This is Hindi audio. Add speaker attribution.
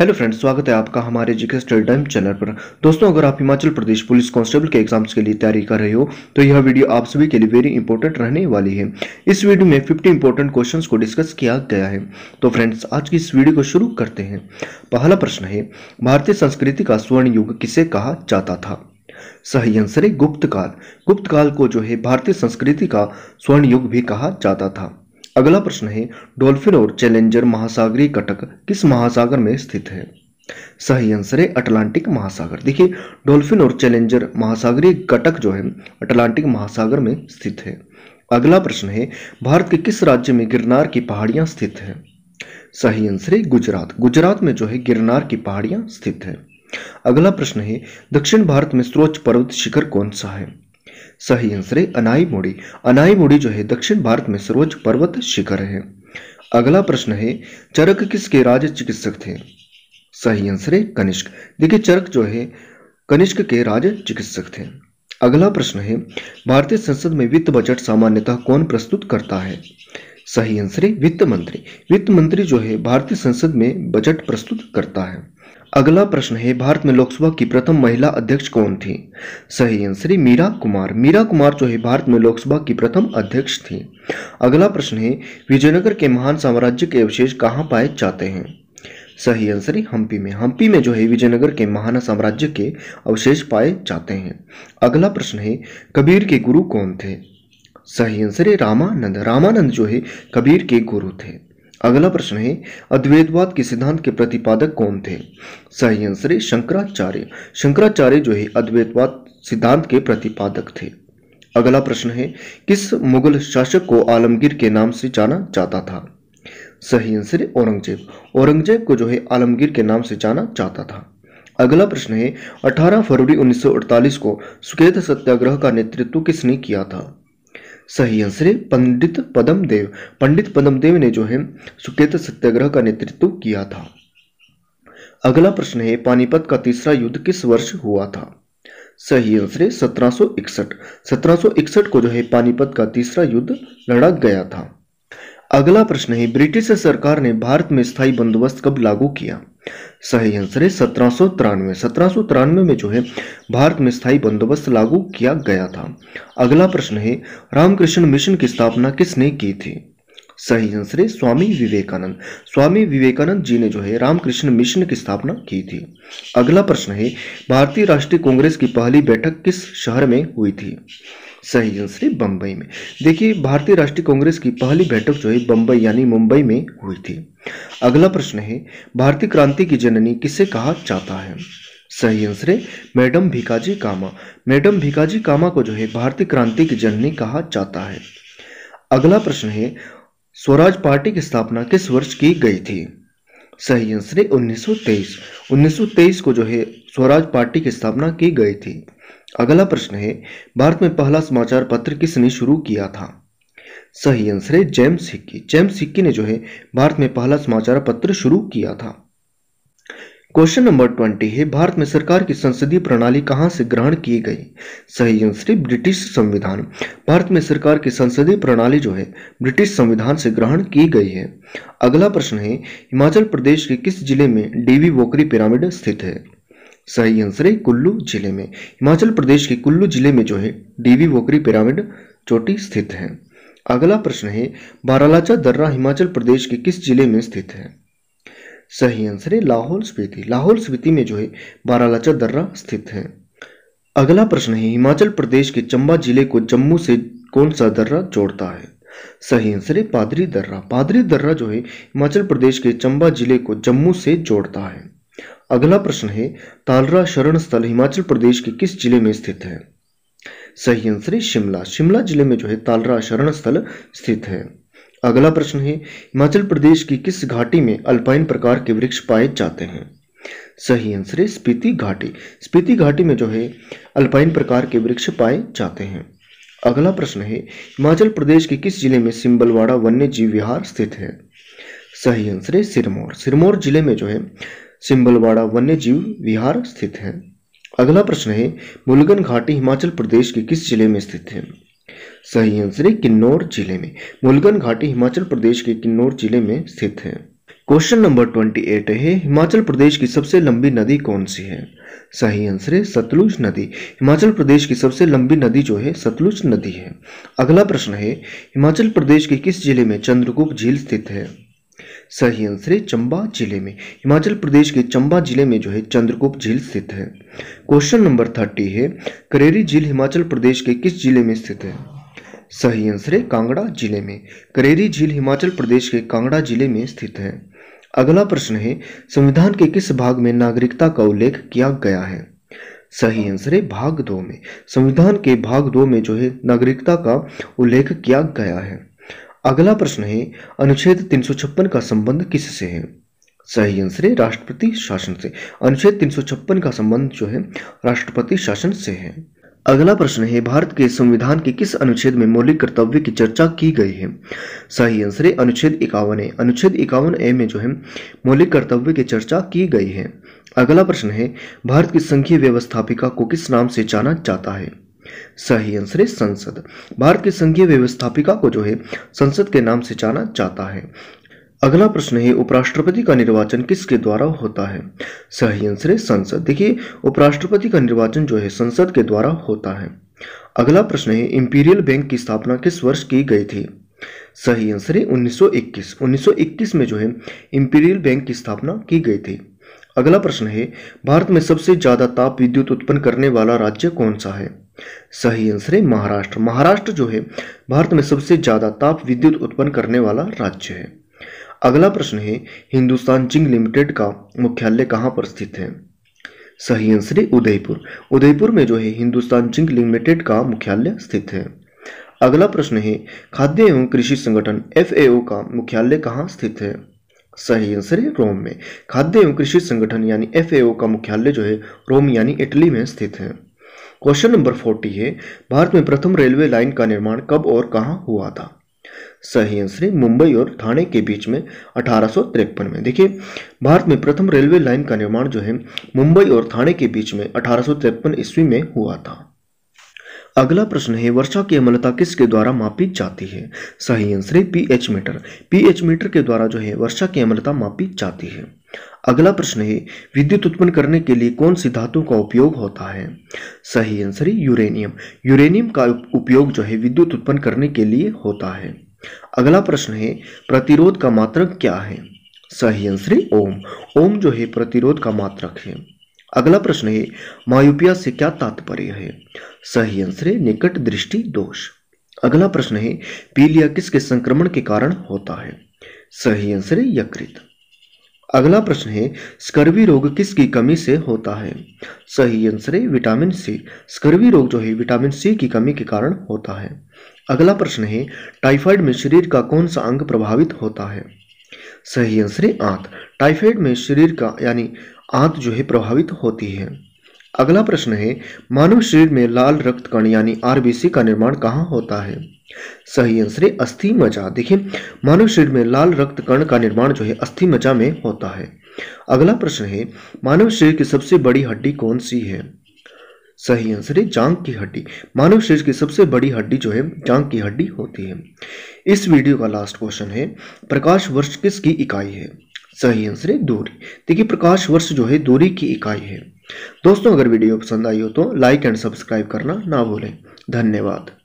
Speaker 1: हेलो फ्रेंड्स स्वागत है आपका हमारे जीके स्टडी टाइम चैनल पर दोस्तों अगर आप हिमाचल प्रदेश पुलिस कांस्टेबल के एग्जाम्स के लिए तैयारी कर रहे हो तो यह वीडियो आप सभी के लिए वेरी इंपॉर्टेंट रहने वाली है इस वीडियो में 50 इंपॉर्टेंट क्वेश्चंस को डिस्कस किया गया है तो फ्रेंड्स आज की इस वीडियो को शुरू करते हैं पहला प्रश्न है भारतीय संस्कृति का स्वर्ण युग किसे कहा जाता था सही आंसर है गुप्त काल गुप्त काल को जो है भारतीय संस्कृति का स्वर्ण युग भी कहा जाता था अगला प्रश्न है डॉल्फिन और चैलेंजर महासागरीय कटक किस महासागर में स्थित है सही आंसर है अटलांटिक महासागर देखिए डॉल्फिन और चैलेंजर महासागरीय कटक जो है अटलांटिक महासागर में स्थित है अगला प्रश्न है भारत के किस राज्य में गिरनार की पहाड़ियां स्थित है सही आंसर है गुजरात गुजरात में जो है गिरनार की पहाड़ियां स्थित है अगला प्रश्न है दक्षिण भारत में सर्वोच्च पर्वत शिखर कौन सा है सही आंसर है अनाई मोड़ी जो है दक्षिण भारत में सर्वोच्च पर्वत शिखर है अगला प्रश्न है चरक किसके राज्य चिकित्सक थे सही आंसर है कनिष्क देखिए चरक जो है कनिष्क के राज चिकित्सक थे अगला प्रश्न है भारतीय संसद में वित्त बजट सामान्यतः कौन प्रस्तुत करता है सही आंसर है वित्त मंत्री वित्त मंत्री जो है भारतीय संसद में बजट प्रस्तुत करता है अगला प्रश्न है भारत में लोकसभा की प्रथम महिला अध्यक्ष कौन थी सही आंसर है मीरा कुमार मीरा कुमार जो है भारत में लोकसभा की प्रथम अध्यक्ष थी अगला प्रश्न है विजयनगर के महान साम्राज्य के अवशेष कहाँ पाए जाते हैं सही आंसर है हम्पी में हम्पी में जो है विजयनगर के महान साम्राज्य के अवशेष पाए जाते हैं अगला प्रश्न है कबीर के गुरु कौन थे सही आंसर है रामानंद रामानंद जो है कबीर के गुरु थे अगला प्रश्न है अद्वैतवाद के सिद्धांत के प्रतिपादक कौन थे सही आंसर है शंकराचार्य शंकराचार्य जो है अद्वैतवाद सिद्धांत के प्रतिपादक थे अगला प्रश्न है किस मुगल शासक को आलमगीर के नाम से जाना जाता था सही आंसर है औरंगजेब औरंगजेब को जो है आलमगीर के नाम से जाना जाता था अगला प्रश्न है 18 फरवरी 1948 को सुकेत सत्याग्रह का नेतृत्व किसने किया था सही आंसर है पंडित पदम देव पंडित पदम देव ने जो है सुकेत सत्याग्रह का नेतृत्व किया था अगला प्रश्न है पानीपत का तीसरा युद्ध किस वर्ष हुआ था सही आंसर है 1761 1761 को जो है पानीपत का तीसरा युद्ध लड़ा गया था अगला प्रश्न है ब्रिटिश सरकार ने भारत में स्थायी बंदोबस्त कब लागू किया सही आंसर है सत्रह सौ तिरानवे में जो है भारत में स्थायी बंदोबस्त लागू किया गया था अगला प्रश्न है रामकृष्ण मिशन की स्थापना किसने की थी सही आंसर है स्वामी विवेकानंद स्वामी विवेकानंद जी ने जो है रामकृष्ण मिशन की स्थापना की थी अगला प्रश्न है भारतीय राष्ट्रीय कांग्रेस की पहली बैठक किस शहर में हुई थी संयोजन श्री बम्बई में देखिए भारतीय राष्ट्रीय कांग्रेस की पहली बैठक जो है बम्बई यानी मुंबई में हुई थी अगला प्रश्न है भारतीय क्रांति की जननी किसे कहा जाता है सही आंसर है मैडम भिकाजी कामा मैडम भिकाजी कामा को जो है भारतीय क्रांति की जननी कहा जाता है अगला प्रश्न है स्वराज पार्टी की स्थापना किस वर्ष की गई थी सही आंसर है 1923 1923 को जो है स्वराज पार्टी की स्थापना की गई थी अगला प्रश्न है भारत में पहला समाचार पत्र किसने शुरू किया था सही आंसर है जेम्स हिक्की जेम्स हिक्की ने जो है भारत में पहला समाचार पत्र शुरू किया था क्वेश्चन नंबर ट्वेंटी है भारत में सरकार की संसदीय प्रणाली कहाँ से ग्रहण की गई सही आंसर है ब्रिटिश संविधान भारत में सरकार की संसदीय प्रणाली जो है ब्रिटिश संविधान से ग्रहण की गई है अगला प्रश्न है हिमाचल प्रदेश के किस जिले में डीवी वोकरी पिरामिड स्थित है सही आंसर है कुल्लू जिले में हिमाचल प्रदेश के कुल्लू जिले में जो है डीवी वोकरी पिरामिड चोटी स्थित है अगला प्रश्न है बारालाचा दर्रा हिमाचल प्रदेश के किस जिले में स्थित है सही आंसर है लाहौल स्पीति लाहौल स्पीति में जो है बारालाचा दर्रा स्थित है अगला प्रश्न है हिमाचल प्रदेश के चंबा जिले को जम्मू से कौन सा दर्रा जोड़ता है सही आंसर है पादरी दर्रा पादरी दर्रा जो है हिमाचल प्रदेश के चंबा जिले को जम्मू से जोड़ता है अगला प्रश्न है तालरा शरण स्थल हिमाचल प्रदेश के किस जिले में स्थित है सही आंसर है शिमला शिमला जिले में जो है तालरा शरण स्थल स्थित है अगला प्रश्न है हिमाचल प्रदेश की किस घाटी में अल्पाइन प्रकार के वृक्ष पाए जाते हैं सही आंसर है स्पीति घाटी स्पीति घाटी में जो है अल्पाइन प्रकार के वृक्ष पाए जाते हैं अगला प्रश्न है हिमाचल प्रदेश के किस जिले में सिम्बलवाड़ा वन्य जीव विहार स्थित है सही आंसर है सिरमौर सिरमौर जिले में जो है सिम्बलवाड़ा वन्य जीव विहार स्थित है अगला प्रश्न है मुलगन घाटी हिमाचल प्रदेश के किस जिले में स्थित है आंसर है किन्नौर जिले में मुलगन घाटी हिमाचल प्रदेश के किन्नौर जिले में स्थित है क्वेश्चन नंबर ट्वेंटी एट है हिमाचल प्रदेश की सबसे लंबी नदी कौन सी है सही आंसर है सतलुज नदी हिमाचल प्रदेश की सबसे लंबी नदी जो है सतलुज नदी है अगला प्रश्न है हिमाचल प्रदेश के किस जिले में चंद्रकूप झील स्थित है सही आंसर है चंबा जिले में हिमाचल प्रदेश के चंबा जिले में जो है चंद्रकूप झील स्थित है क्वेश्चन नंबर थर्टी है करेरी झील हिमाचल प्रदेश के किस जिले में स्थित है सही आंसर है कांगड़ा जिले में करेरी झील हिमाचल प्रदेश के कांगड़ा जिले में स्थित है अगला प्रश्न है संविधान के किस भाग में नागरिकता का उल्लेख किया गया है सही आंसर है भाग दो में संविधान के भाग दो में जो है नागरिकता का उल्लेख किया गया है अगला प्रश्न है अनुच्छेद 356 का संबंध किससे है सही आंसर है राष्ट्रपति शासन से अनुच्छेद 356 का संबंध जो है राष्ट्रपति शासन से है अगला प्रश्न है भारत के संविधान के किस अनुच्छेद में मौलिक कर्तव्य की चर्चा की गई है सही आंसर है अनुच्छेद इक्यावन ए अनुच्छेद इक्यावन ए में जो है मौलिक कर्तव्य की चर्चा की गई है अगला प्रश्न है भारत की संघीय व्यवस्थापिका को किस नाम से जाना जाता है सही आंसर है संसद भारत की संघीय व्यवस्थापिका को जो है संसद के नाम से जाना जाता है अगला प्रश्न है उपराष्ट्रपति का निर्वाचन किसके द्वारा होता है सही आंसर है संसद देखिए उपराष्ट्रपति का निर्वाचन जो है संसद के द्वारा होता है अगला प्रश्न है इंपीरियल बैंक की स्थापना किस वर्ष की गई थी सही आंसर है 1921 1921 में जो है इंपीरियल बैंक की स्थापना की गई थी अगला प्रश्न है भारत में सबसे ज्यादा ताप विद्युत उत्पन्न करने वाला राज्य कौन सा है सही आंसर है महाराष्ट्र महाराष्ट्र जो है भारत में सबसे ज्यादा ताप विद्युत उत्पन्न करने वाला राज्य है अगला प्रश्न है हिंदुस्तान जिंग लिमिटेड का मुख्यालय कहाँ पर स्थित है सही आंसर है उदयपुर उदयपुर में जो है हिंदुस्तान जिंग लिमिटेड का मुख्यालय स्थित है अगला प्रश्न है खाद्य एवं कृषि संगठन एफ का मुख्यालय कहाँ स्थित है सही आंसर है रोम में खाद्य एवं कृषि संगठन यानी एफ का मुख्यालय जो है रोम यानी इटली में स्थित है क्वेश्चन नंबर फोर्टी है भारत में प्रथम रेलवे लाइन का निर्माण कब और कहाँ हुआ था है मुंबई और थाने के बीच में अठारह में देखिए भारत में प्रथम रेलवे लाइन का निर्माण जो है मुंबई और थाने के बीच में अठारह ईस्वी में हुआ था अगला प्रश्न है वर्षा की अम्लता किसके द्वारा मापी जाती है सही आंसर है पीएच मीटर पीएच मीटर के द्वारा जो है वर्षा की अम्लता मापी जाती है अगला प्रश्न है विद्युत उत्पन्न करने के लिए कौन सी धातु का उपयोग होता है सही आंसर है यूरेनियम यूरेनियम का उपयोग जो है विद्युत उत्पन्न करने के लिए होता है अगला प्रश्न है प्रतिरोध का मात्रक क्या है सही आंसर है ओम ओम जो है प्रतिरोध का मात्रक है अगला प्रश्न है मायूपिया से क्या तात्पर्य है सही आंसर है निकट दृष्टि दोष अगला प्रश्न है पीलिया किसके संक्रमण के कारण होता है सही आंसर है यकृत अगला प्रश्न है स्कर्वी रोग किसकी कमी से होता है सही आंसर है विटामिन सी स्कर्वी रोग जो है विटामिन सी की कमी के कारण होता है अगला प्रश्न है टाइफाइड में शरीर का कौन सा अंग प्रभावित होता है सही आंसर है आंत टाइफाइड में शरीर का यानी आंत जो है प्रभावित होती है अगला प्रश्न है मानव शरीर में लाल रक्त कण यानी आरबीसी का निर्माण कहाँ होता है सही आंसर है अस्थि मजा देखिए मानव शरीर में लाल रक्त कण का निर्माण जो है अस्थि मजा में होता है अगला प्रश्न है मानव शरीर की सबसे बड़ी हड्डी कौन सी है सही आंसर है जांग की हड्डी मानव शरीर की सबसे बड़ी हड्डी जो है जांग की हड्डी होती है इस वीडियो का लास्ट क्वेश्चन है प्रकाश वर्ष किसकी इकाई है सही आंसर है दूरी देखिए प्रकाश वर्ष जो है दूरी की इकाई है दोस्तों अगर वीडियो पसंद आई हो तो लाइक एंड सब्सक्राइब करना ना भूलें धन्यवाद